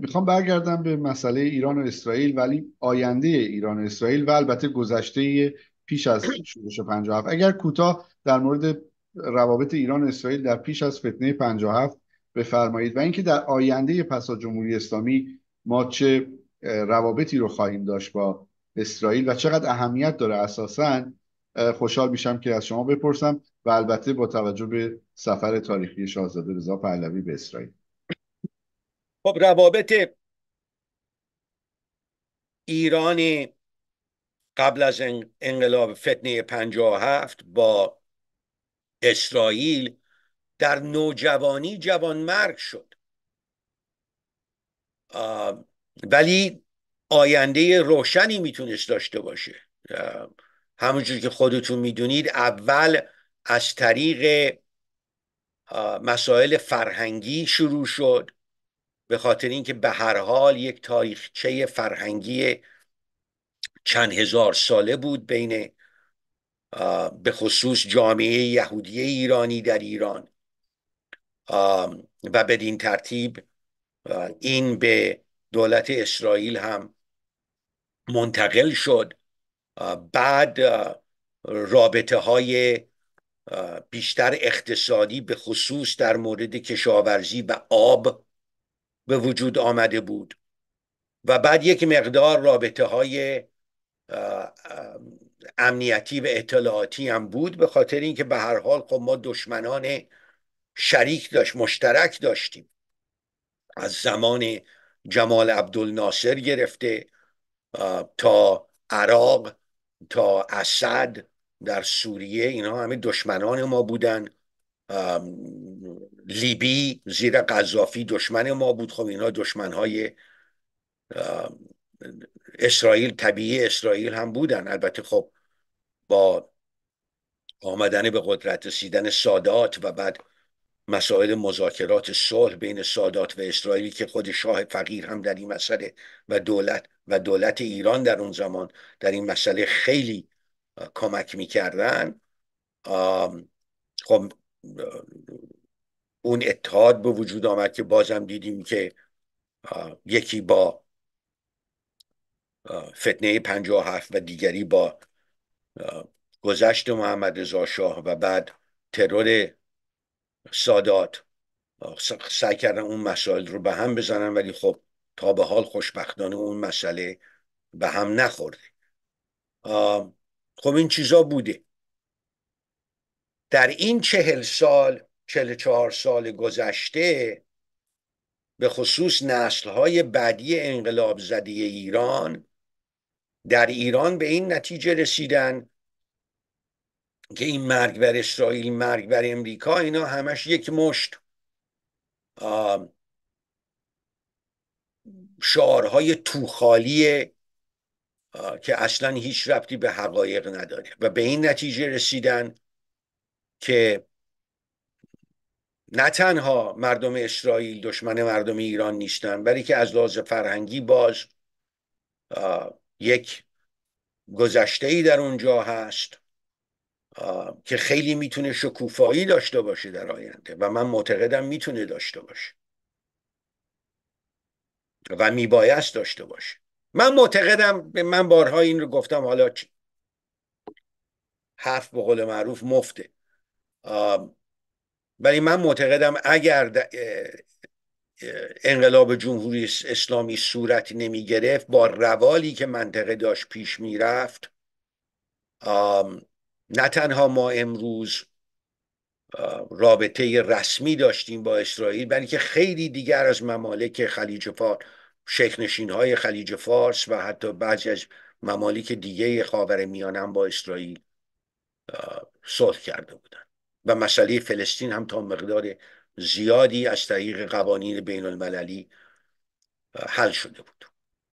میخوام برگردم به مسئله ایران و اسرائیل ولی آینده ایران و اسرائیل و البته گذشته پیش از شورش 57 اگر کوتاه در مورد روابط ایران و اسرائیل در پیش از فتنه 57 بفرمایید و اینکه در آینده پس جمهوری اسلامی ما چه روابطی رو خواهیم داشت با اسرائیل و چقدر اهمیت داره اساسا خوشحال میشم که از شما بپرسم و البته با توجه به سفر تاریخی شاهزاده رضا پهلوی به اسرائیل خب روابط ایران قبل از انقلاب فتنه 57 با اسرائیل در نوجوانی مرگ شد ولی آینده روشنی میتونست داشته باشه همونجور که خودتون میدونید اول از طریق مسائل فرهنگی شروع شد به خاطر اینکه به هر حال یک تاریخچه فرهنگی چند هزار ساله بود بین به خصوص جامعه یهودی ایرانی در ایران و بدین ترتیب این به دولت اسرائیل هم منتقل شد بعد رابطه های بیشتر اقتصادی به خصوص در مورد کشاورزی و آب به وجود آمده بود و بعد یک مقدار رابطه های امنیتی و اطلاعاتی هم بود به خاطر اینکه به هر حال خب ما دشمنان شریک داشت مشترک داشتیم از زمان جمال عبدالناصر گرفته تا عراق تا اسد در سوریه اینا همه دشمنان ما بودن لیبی زیر قذافی دشمن ما بود خب اینا دشمن های اسرائیل طبیعی اسرائیل هم بودن البته خب با آمدن به قدرت رسیدن سادات و بعد مسائل مذاکرات صلح بین سادات و اسرائیلی که خود شاه فقیر هم در این مسئله و دولت و دولت ایران در اون زمان در این مسئله خیلی کمک میکردن خب اون اتحاد به وجود آمد که بازم دیدیم که یکی با فتنه 57 و دیگری با گذشت محمد رضا شاه و بعد ترور سادات سعی کردن اون مسائل رو به هم بزنن ولی خب تا به حال خوشبختانه اون مسئله به هم نخورده خب این چیزا بوده در این چهل سال 44 سال گذشته به خصوص نسلهای بعدی انقلاب زدی ایران در ایران به این نتیجه رسیدن که این مرگ بر اسرائیل مرگ بر امریکا اینا همش یک مشت شعارهای توخالیه که اصلا هیچ ربطی به حقایق نداره و به این نتیجه رسیدن که نه تنها مردم اسرائیل دشمن مردم ایران نیستن بلکه که از لحاظ فرهنگی باز یک گذشته ای در اونجا هست که خیلی میتونه شکوفایی داشته باشه در آینده و من معتقدم میتونه داشته باشه و میبایست داشته باشه من معتقدم من بارها این رو گفتم حالا چی حرف به قول معروف مفته ولی من معتقدم اگر انقلاب جمهوری اسلامی صورت نمی گرفت با روالی که منطقه داشت پیش می رفت نه تنها ما امروز رابطه رسمی داشتیم با اسرائیل بلکه خیلی دیگر از ممالک خلیج فارس شکنشین های خلیج فارس و حتی بعضی از ممالک دیگه خاور میانم با اسرائیل صلح کرده بودند و مسئله فلسطین هم تا مقدار زیادی از طریق قوانین بین المللی حل شده بود